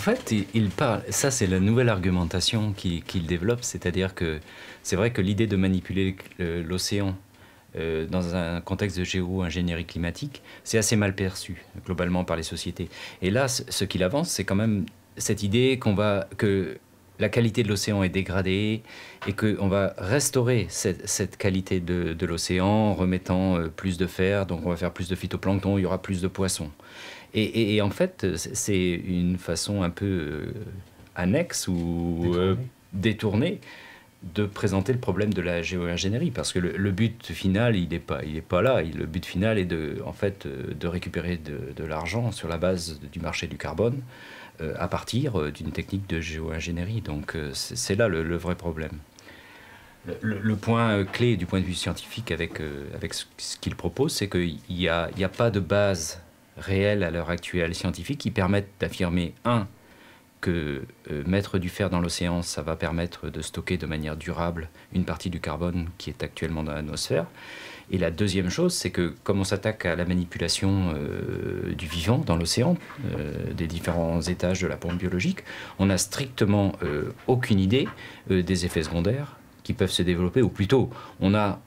En fait, il, parle, ça c'est la nouvelle argumentation qu'il développe, c'est-à-dire que c'est vrai que l'idée de manipuler l'océan euh, dans un contexte de géo-ingénierie climatique, c'est assez mal perçu globalement par les sociétés. Et là, ce qu'il avance, c'est quand même cette idée qu'on va que la qualité de l'océan est dégradée et qu'on va restaurer cette, qualité de, l'océan en remettant euh, plus de fer, donc on va faire plus de phytoplancton, il y aura plus de poissons. Et, en fait, c'est une façon un peu euh, annexe ou euh, détournée. de présenter le problème de la géo-ingénierie, parce que le, but final, il n'est pas, il pas là. le but final est de, en fait, euh, de récupérer de, l'argent sur la base du marché du carbone à partir d'une technique de géo-ingénierie. Donc c'est là le, vrai problème. Le, point clé du point de vue scientifique avec, avec ce, qu'il propose, c'est qu'il n'y a, a pas de base réelles à l'heure actuelle scientifiques qui permettent d'affirmer, un, que euh, mettre du fer dans l'océan, ça va permettre de stocker de manière durable une partie du carbone qui est actuellement dans l'atmosphère. Et la deuxième chose, c'est que comme on s'attaque à la manipulation euh, du vivant dans l'océan, euh, des différents étages de la pompe biologique, on n'a strictement aucune idée des effets secondaires qui peuvent se développer, ou plutôt, on a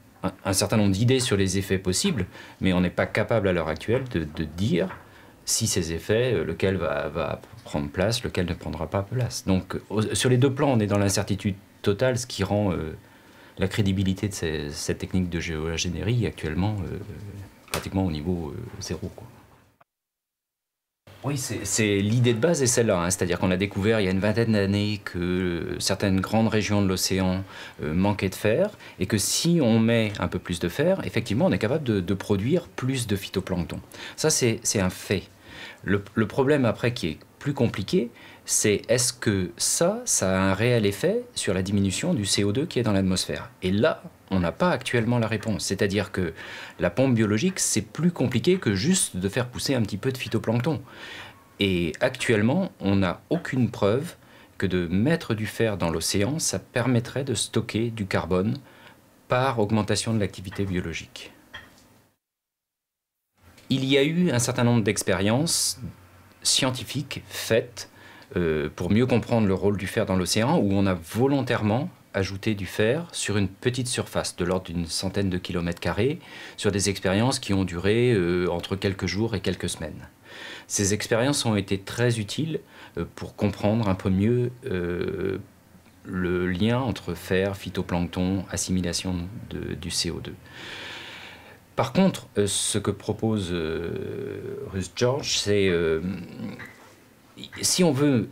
un, certain nombre d'idées sur les effets possibles, mais on n'est pas capable à l'heure actuelle de, dire si ces effets, euh, lequel va, prendre place, lequel ne prendra pas place. Donc sur les deux plans, on est dans l'incertitude totale, ce qui rend euh, la crédibilité de cette technique de géoingénierie actuellement euh, pratiquement au niveau zéro. Quoi. Oui, c'est l'idée de base est celle-là. Hein. C'est-à-dire qu'on a découvert il y a une vingtaine d'années que euh, certaines grandes régions de l'océan euh, manquaient de fer et que si on met un peu plus de fer, effectivement, on est capable de, produire plus de phytoplancton. Ça, c'est un fait. Le, le problème après qui est plus compliqué, c'est est-ce que ça, ça a un réel effet sur la diminution du CO2 qui est dans l'atmosphère Et là, on n'a pas actuellement la réponse. C'est-à-dire que la pompe biologique, c'est plus compliqué que juste de faire pousser un petit peu de phytoplancton. Et actuellement, on n'a aucune preuve que de mettre du fer dans l'océan, ça permettrait de stocker du carbone par augmentation de l'activité biologique. Il y a eu un certain nombre d'expériences scientifiques faites euh, pour mieux comprendre le rôle du fer dans l'océan, où on a volontairement ajouté du fer sur une petite surface de l'ordre d'une centaine de kilomètres carrés, sur des expériences qui ont duré euh, entre quelques jours et quelques semaines. Ces expériences ont été très utiles euh, pour comprendre un peu mieux euh, le lien entre fer, phytoplancton, assimilation du CO2. Par contre, euh, ce que propose George, c'est si on veut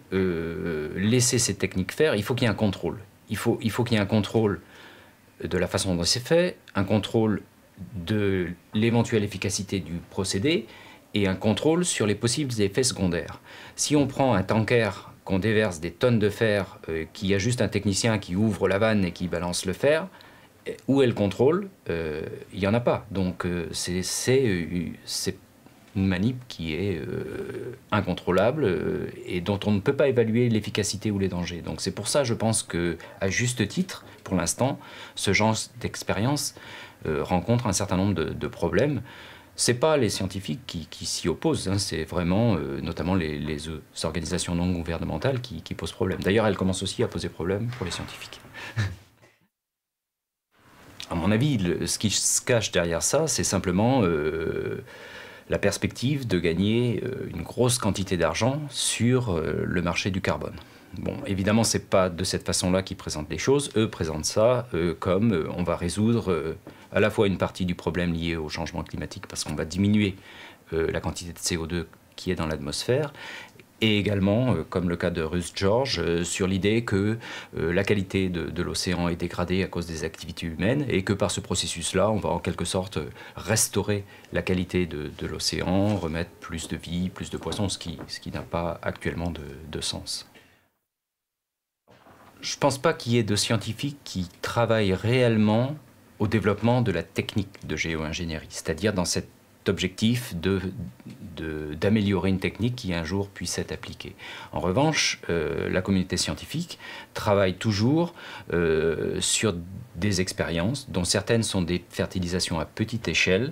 laisser ces techniques faire, il faut qu'il y ait un contrôle. il faut qu'il y ait un contrôle de la façon dont c'est fait, un contrôle de l'éventuelle efficacité du procédé, et un contrôle sur les possibles effets secondaires. Si on prend un tanker qu'on déverse des tonnes de fer, euh, qu'il y a juste un technicien qui ouvre la vanne et qui balance le fer, euh, où est le contrôle euh, Il n'y en a pas. Donc c'est une manip qui est incontrôlable et dont on ne peut pas évaluer l'efficacité ou les dangers. Donc c'est pour ça, je pense que, à juste titre, pour l'instant, ce genre d'expérience rencontre un certain nombre de, de problèmes c'est pas les scientifiques qui, s'y opposent, hein. c'est vraiment euh, notamment les, euh, organisations non gouvernementales qui, posent problème. D'ailleurs, elles commencent aussi à poser problème pour les scientifiques. à mon avis, ce qui se cache derrière ça, c'est simplement euh, la perspective de gagner une grosse quantité d'argent sur le marché du carbone. Bon, évidemment, c'est pas de cette façon-là qu'ils présentent les choses. Eux présentent ça comme on va résoudre à la fois une partie du problème lié au changement climatique, parce qu'on va diminuer euh, la quantité de CO2 qui est dans l'atmosphère, et également, euh, comme le cas de Russ George, euh, sur l'idée que la qualité de, l'océan est dégradée à cause des activités humaines et que par ce processus-là, on va en quelque sorte restaurer la qualité de, l'océan, remettre plus de vie, plus de poissons, ce qui, ce qui n'a pas actuellement de, de sens. Je ne pense pas qu'il y ait de scientifiques qui travaillent réellement au développement de la technique de géo-ingénierie, c'est-à-dire dans cet objectif d'améliorer de, d'améliorer une technique qui un jour puisse être appliquée. En revanche, euh, la communauté scientifique travaille toujours euh, sur des expériences, dont certaines sont des fertilisations à petite échelle,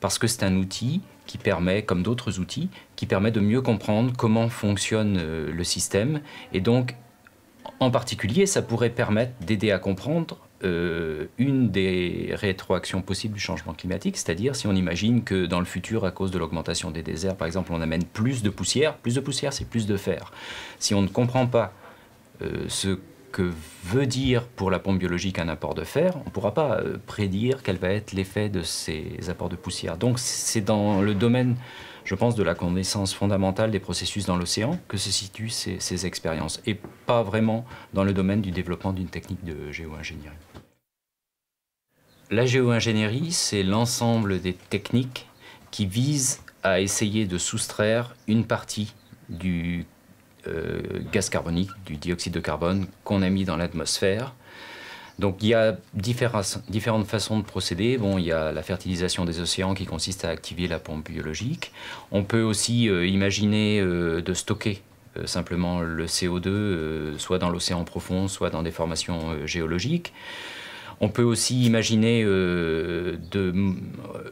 parce que c'est un outil qui permet, comme d'autres outils, qui permet de mieux comprendre comment fonctionne euh, le système. Et donc, en particulier, ça pourrait permettre d'aider à comprendre euh, une des rétroactions possibles du changement climatique, c'est-à-dire si on imagine que dans le futur, à cause de l'augmentation des déserts, par exemple, on amène plus de poussière, plus de poussière, c'est plus de fer. Si on ne comprend pas euh, ce que veut dire pour la pompe biologique un apport de fer, on ne pourra pas euh, prédire quel va être l'effet de ces apports de poussière. Donc c'est dans le domaine, je pense, de la connaissance fondamentale des processus dans l'océan que se situent ces, ces expériences, et pas vraiment dans le domaine du développement d'une technique de géo-ingénierie. La géo-ingénierie, c'est l'ensemble des techniques qui visent à essayer de soustraire une partie du euh, gaz carbonique, du dioxyde de carbone qu'on a mis dans l'atmosphère. Donc il y a différentes, façons de procéder. Bon, il y a la fertilisation des océans qui consiste à activer la pompe biologique. On peut aussi euh, imaginer euh, de stocker simplement le CO2, soit dans l'océan profond, soit dans des formations géologiques. On peut aussi imaginer euh, de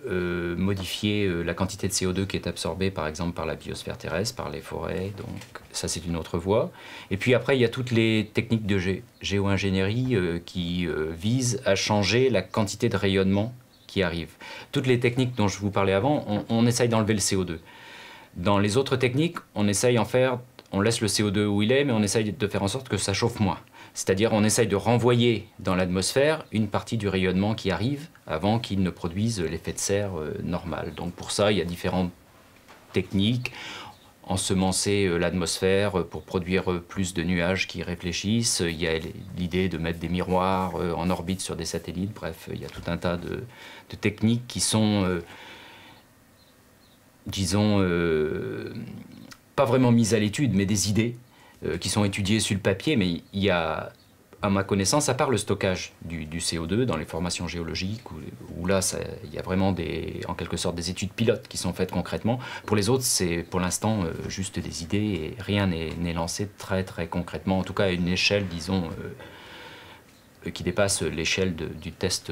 euh, modifier euh, la quantité de CO2 qui est absorbée par exemple par la biosphère terrestre, par les forêts, donc ça c'est une autre voie. Et puis après il y a toutes les techniques de gé géo-ingénierie qui visent à changer la quantité de rayonnement qui arrive. Toutes les techniques dont je vous parlais avant, on, on essaye d'enlever le CO2. Dans les autres techniques, on essaye en faire, on laisse le CO2 où il est, mais on essaye de faire en sorte que ça chauffe moins. C'est-à-dire on essaye de renvoyer dans l'atmosphère une partie du rayonnement qui arrive avant qu'il ne produise l'effet de serre euh, normal. Donc pour ça, il y a différentes techniques ensemencer euh, l'atmosphère euh, pour produire plus de nuages qui réfléchissent. Il y a l'idée de mettre des miroirs en orbite sur des satellites. Bref, il y a tout un tas de, techniques qui sont, disons, pas vraiment mises à l'étude, mais des idées euh, qui sont étudiés sur le papier, mais il y a, à ma connaissance, à part le stockage du, CO2 dans les formations géologiques, où, là, il y a vraiment des, en quelque sorte des études pilotes qui sont faites concrètement, pour les autres, c'est pour l'instant euh, juste des idées et rien n'est lancé très très concrètement, en tout cas à une échelle, disons, euh, qui dépasse l'échelle du test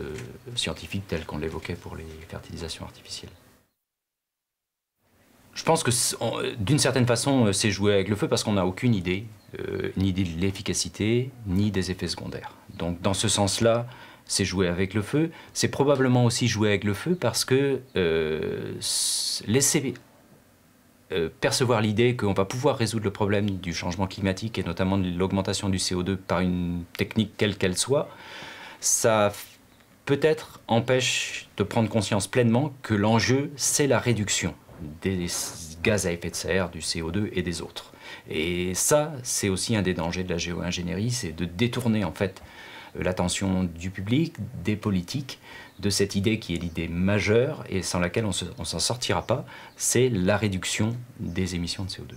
scientifique tel qu'on l'évoquait pour les fertilisations artificielles. Je pense que euh, d'une certaine façon, euh, c'est jouer avec le feu parce qu'on n'a aucune idée, euh, ni de l'efficacité, ni des effets secondaires. Donc dans ce sens-là, c'est jouer avec le feu. C'est probablement aussi jouer avec le feu parce que laisser percevoir l'idée qu'on va pouvoir résoudre le problème du changement climatique et notamment de l'augmentation du CO2 par une technique quelle qu'elle soit, ça peut-être empêche de prendre conscience pleinement que l'enjeu, c'est la réduction des gaz à effet de serre, du CO2 et des autres. Et ça, c'est aussi un des dangers de la géo-ingénierie, c'est de détourner en fait l'attention du public, des politiques, de cette idée qui est l'idée majeure et sans laquelle on ne s'en sortira pas, c'est la réduction des émissions de CO2.